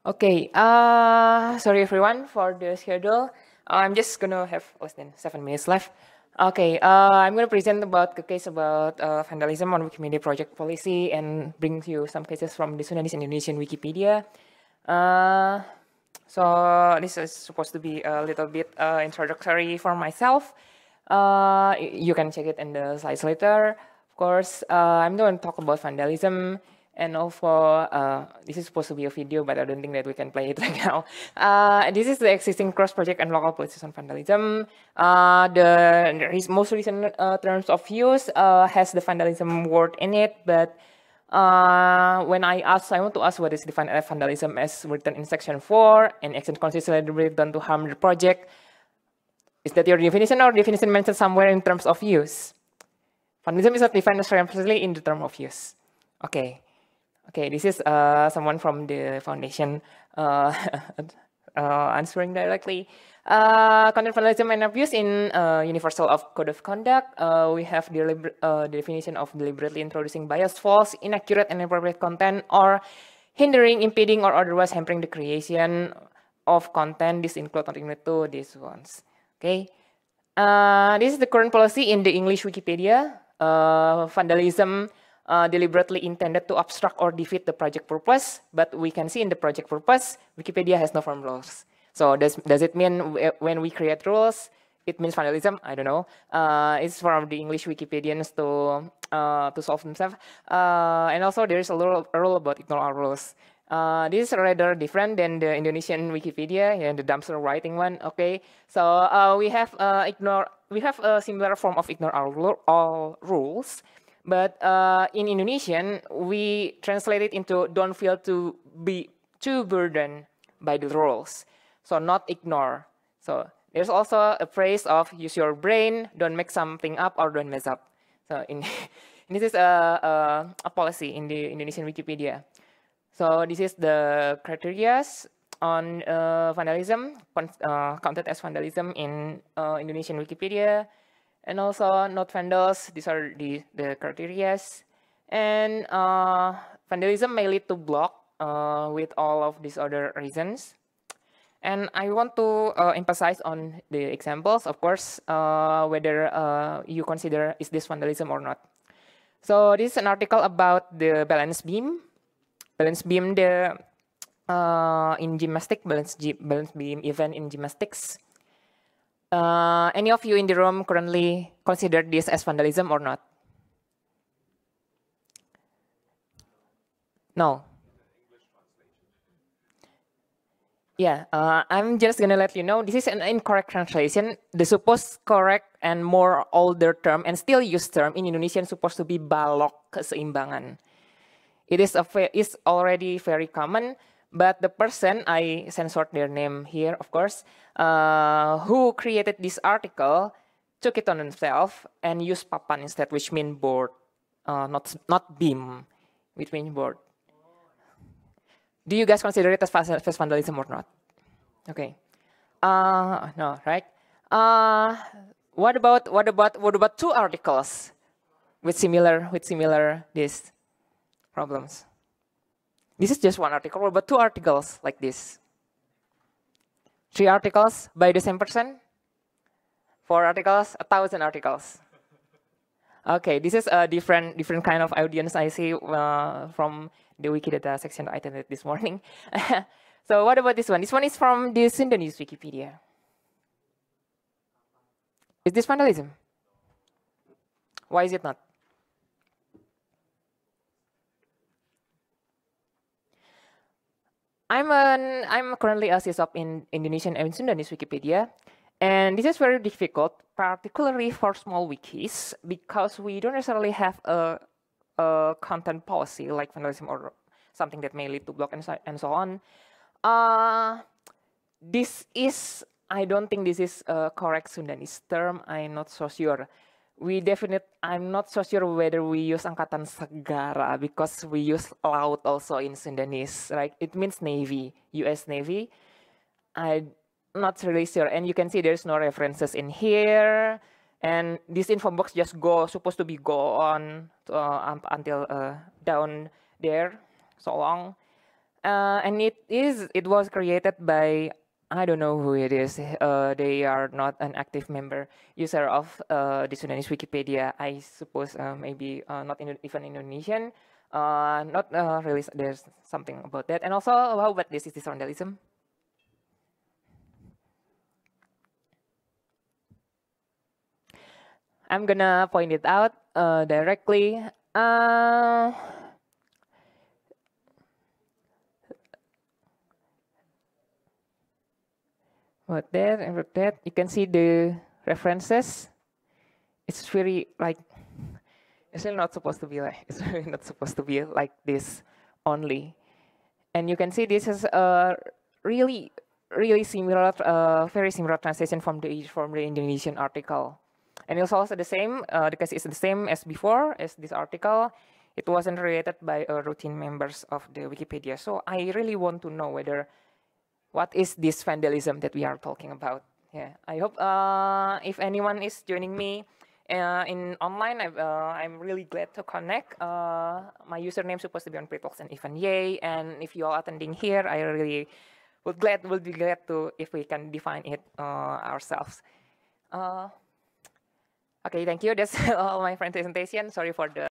Okay, uh, sorry everyone for the schedule. Uh, I'm just gonna have less oh, than seven minutes left. Okay, uh, I'm gonna present about the case about uh, vandalism on Wikimedia project policy and bring you some cases from the Sudanese Indonesian Wikipedia. Uh, so this is supposed to be a little bit uh, introductory for myself. Uh, you can check it in the slides later. Of course, uh, I'm going to talk about vandalism and also uh, this is supposed to be a video, but I don't think that we can play it right now. Uh, this is the existing cross project and local policies on vandalism. Uh, the most recent uh, terms of use uh, has the vandalism word in it, but uh, when I ask, I want to ask what is defined as vandalism as written in section 4 and action consistently done to harm the project. Is that your definition or definition mentioned somewhere in terms of use? Vandalism is not defined expressly in the term of use. Okay. Okay, this is uh, someone from the foundation uh, uh, answering directly. Uh, content vandalism and abuse in uh, Universal of Code of Conduct, uh, we have uh, the uh, definition of deliberately introducing biased, false, inaccurate, and inappropriate content or hindering, impeding, or otherwise hampering the creation of content. This includes not include to these ones. Okay. Uh, this is the current policy in the English Wikipedia. Uh, vandalism uh, deliberately intended to obstruct or defeat the project purpose, but we can see in the project purpose, Wikipedia has no firm rules. So does, does it mean when we create rules, it means finalism? I don't know. Uh, it's for the English Wikipedians to, uh, to solve themselves. Uh, and also there is a rule, a rule about ignore our rules. Uh, this is rather different than the Indonesian Wikipedia and yeah, the dumpster writing one. Okay, so we have ignore we have a similar form of ignore our all rules, but uh, in Indonesian, we translate it into don't feel to be too burdened by the rules. So not ignore. So there's also a phrase of use your brain, don't make something up or don't mess up. So in this is a, a, a policy in the Indonesian Wikipedia. So this is the criteria on uh, vandalism, uh, counted as vandalism in uh, Indonesian Wikipedia and also not vendors. These are the, the criterias. And uh, vandalism may lead to block uh, with all of these other reasons. And I want to uh, emphasize on the examples, of course, uh, whether uh, you consider is this vandalism or not. So this is an article about the balance beam. Balance beam the uh, in gymnastics, balance, balance beam event in gymnastics. Uh, any of you in the room currently consider this as vandalism or not? No. Yeah, uh, I'm just gonna let you know this is an incorrect translation. The supposed correct and more older term and still used term in Indonesian supposed to be balok keseimbangan. It is a it's already very common but the person, I censored their name here, of course, uh, who created this article took it on himself and used papan instead, which means board, uh, not, not beam, which means board. Do you guys consider it as vandalism or not? Okay. Uh, no, right? Uh, what about what about what about two articles with similar with similar these problems? This is just one article, but two articles like this. Three articles by the same person. Four articles, a thousand articles. Okay, this is a different different kind of audience I see uh, from the Wikidata section I attended this morning. so what about this one? This one is from the Sundanese Wikipedia. Is this vandalism? Why is it not? I'm an I'm currently a CSOP in Indonesian and Sundanese Wikipedia, and this is very difficult, particularly for small wikis, because we don't necessarily have a, a content policy like vandalism or something that may lead to block and so, and so on. Uh, this is I don't think this is a correct Sundanese term. I'm not so sure we definite I'm not so sure whether we use angkatan segara because we use laut also in Sundanese, right? It means navy, US Navy. I'm not really sure. And you can see there's no references in here. And this info box just go supposed to be go on to, uh, until uh, down there so long. Uh, and it is it was created by I don't know who it is. Uh, they are not an active member user of uh, the Sudanese Wikipedia. I suppose uh, maybe uh, not even Indonesian. Uh, not uh, really. There's something about that. And also, how about this is this vandalism? I'm gonna point it out directly. there and with that. You can see the references. It's very like it's really not supposed to be like it's really not supposed to be like this only. And you can see this is a really really similar, uh, very similar translation from the from the Indonesian article. And it's also the same uh, because it's the same as before as this article. It wasn't related by uh, routine members of the Wikipedia. So I really want to know whether what is this vandalism that we are talking about? Yeah, I hope uh, if anyone is joining me uh, in online, i am uh, really glad to connect. Uh, my username is supposed to be on Pretalks and Ivan Yay, and if you all attending here, I really would glad would be glad to if we can define it uh, ourselves. okay, thank you. That's all my presentation. Sorry for the.